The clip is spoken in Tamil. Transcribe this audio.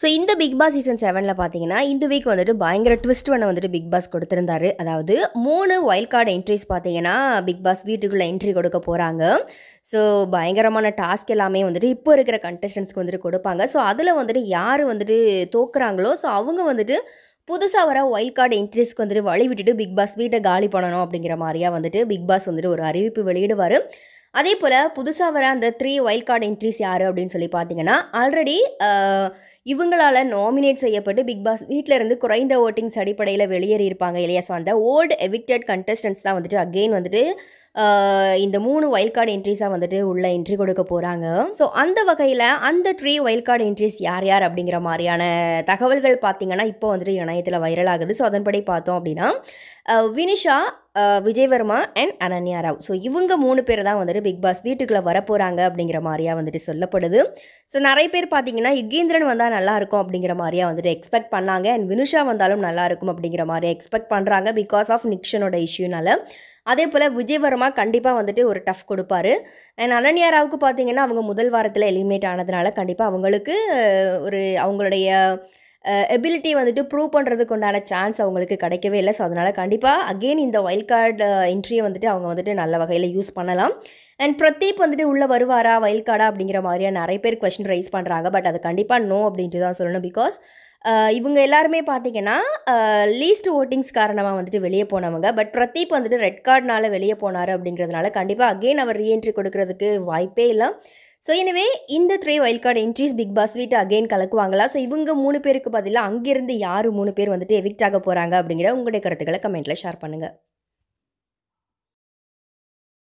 ஸோ இந்த பிக் பாஸ் சீசன் செவனில் பார்த்தீங்கன்னா இந்த வீக் வந்துட்டு பயங்கர ட்விஸ்ட் ஒன்று வந்துட்டு பிக் பாஸ் கொடுத்துருந்தாரு அதாவது மூணு வைல்ட் கார்டு என்ட்ரிஸ் பார்த்தீங்கன்னா பிக் பாஸ் வீட்டுக்குள்ளே என்ட்ரி கொடுக்க போகிறாங்க ஸோ பயங்கரமான டாஸ்க் எல்லாமே வந்துட்டு இப்போ இருக்கிற கண்டஸ்டன்ஸ்க்கு வந்துட்டு கொடுப்பாங்க ஸோ அதில் வந்துட்டு யார் வந்துட்டு தோக்குறாங்களோ ஸோ அவங்க வந்துட்டு புதுசாக வர ஒயில் கார்டு என்ட்ரிஸ்க்கு வந்துட்டு வழி விட்டுட்டு பிக் பாஸ் வீட்டை காலி பண்ணணும் அப்படிங்கிற மாதிரியாக வந்துட்டு பிக் பாஸ் வந்துட்டு ஒரு அறிவிப்பு வெளியிடுவார் அதே போல் புதுசாக வர அந்த த்ரீ வைல்ட் கார்டு என்ட்ரிஸ் யார் அப்படின்னு சொல்லி பார்த்தீங்கன்னா ஆல்ரெடி இவங்களால் நாமினேட் செய்யப்பட்டு பிக் பாஸ் வீட்டிலேருந்து குறைந்த ஓட்டிங்ஸ் அடிப்படையில் வெளியேறி இருப்பாங்க இல்லையா ஸோ அந்த ஓல்டு எவிக்டட் கண்டஸ்டன்ஸ் தான் வந்துட்டு அகெயின் வந்துட்டு இந்த மூணு வைல்ட் கார்டு என்ட்ரிஸாக வந்துட்டு உள்ள என்ட்ரி கொடுக்க போகிறாங்க ஸோ அந்த வகையில் அந்த த்ரீ வைல்ட் கார்டு என்ட்ரிஸ் யார் யார் அப்படிங்கிற மாதிரியான தகவல்கள் பார்த்தீங்கன்னா இப்போ வந்துட்டு இணையத்தில் வைரல் ஆகுது ஸோ அதன்படி பார்த்தோம் அப்படின்னா வினிஷா விஜயவர்மா அண்ட் அனன்யா ராவ் ஸோ இவங்க மூணு பேர் தான் வந்துட்டு பிக் பாஸ் வீட்டுக்குள்ளே வரப்போகிறாங்க அப்படிங்கிற மாதிரியாக வந்துட்டு சொல்லப்படுது ஸோ நிறைய பேர் பார்த்தீங்கன்னா யுகேந்திரன் வந்தால் நல்லாயிருக்கும் அப்படிங்கிற மாதிரியாக வந்துட்டு எக்ஸ்பெக்ட் பண்ணாங்க அண்ட் வினுஷா வந்தாலும் நல்லாயிருக்கும் அப்படிங்கிற மாதிரி எக்ஸ்பெக்ட் பண்ணுறாங்க பிகாஸ் ஆஃப் நிக்ஷனோட இஷ்யூனால அதே போல் விஜயவர்மா ராவ் கண்டிப்பாக வந்துட்டு ஒரு டஃப் கொடுப்பார் அண்ட் அனன்யா ராவுக்கு பார்த்தீங்கன்னா அவங்க முதல் வாரத்தில் எலிமினேட் ஆனதுனால கண்டிப்பாக அவங்களுக்கு ஒரு அவங்களுடைய எபிலிட்டி வந்துட்டு ப்ரூவ் பண்ணுறதுக்கு உண்டான சான்ஸ் அவங்களுக்கு கிடைக்கவே இல்லை ஸோ அதனால் கண்டிப்பாக அகெயின் இந்த ஒயில் கார்டு என்ட்ரியை வந்துட்டு அவங்க வந்துட்டு நல்ல வகையில் யூஸ் பண்ணலாம் அண்ட் பிரதீப் வந்துட்டு உள்ளே வருவாரா ஒயில் கார்டா அப்படிங்கிற மாதிரியாக நிறைய பேர் கொஸ்டின் ரைஸ் பண்ணுறாங்க பட் அது கண்டிப்பாக நோ அப்படின்ட்டு தான் சொல்லணும் பிகாஸ் இவங்க எல்லாருமே பார்த்தீங்கன்னா லீஸ்ட் ஓட்டிங்ஸ் காரணமாக வந்துட்டு வெளியே போனவங்க பட் பிரதீப் வந்துட்டு ரெட் கார்டுனால வெளியே போனார் அப்படிங்கிறதுனால கண்டிப்பாக அகெயின் அவர் ரீஎன்ட்ரி கொடுக்கறதுக்கு வாய்ப்பே இல்லை ஸோ எனவே இந்த three wild card entries Bigg Boss வீட்டு அகெயின் கலக்குவாங்களா ஸோ இவங்க மூணு பேருக்கு பதிலாக அங்கேருந்து யார் மூணு பேர் வந்துட்டு எவிக்ட் ஆக போகிறாங்க அப்படிங்கிற உங்களுடைய கருத்துக்களை கமெண்ட்டில் ஷேர் பண்ணுங்கள்